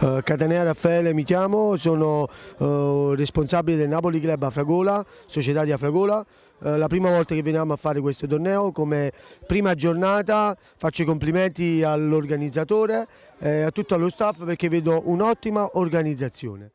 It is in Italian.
Eh, Catanea Raffaele mi chiamo, sono eh, responsabile del Napoli Club Afragola, società di Afragola. Eh, la prima volta che veniamo a fare questo torneo, come prima giornata faccio i complimenti all'organizzatore e a tutto lo staff perché vedo un'ottima organizzazione.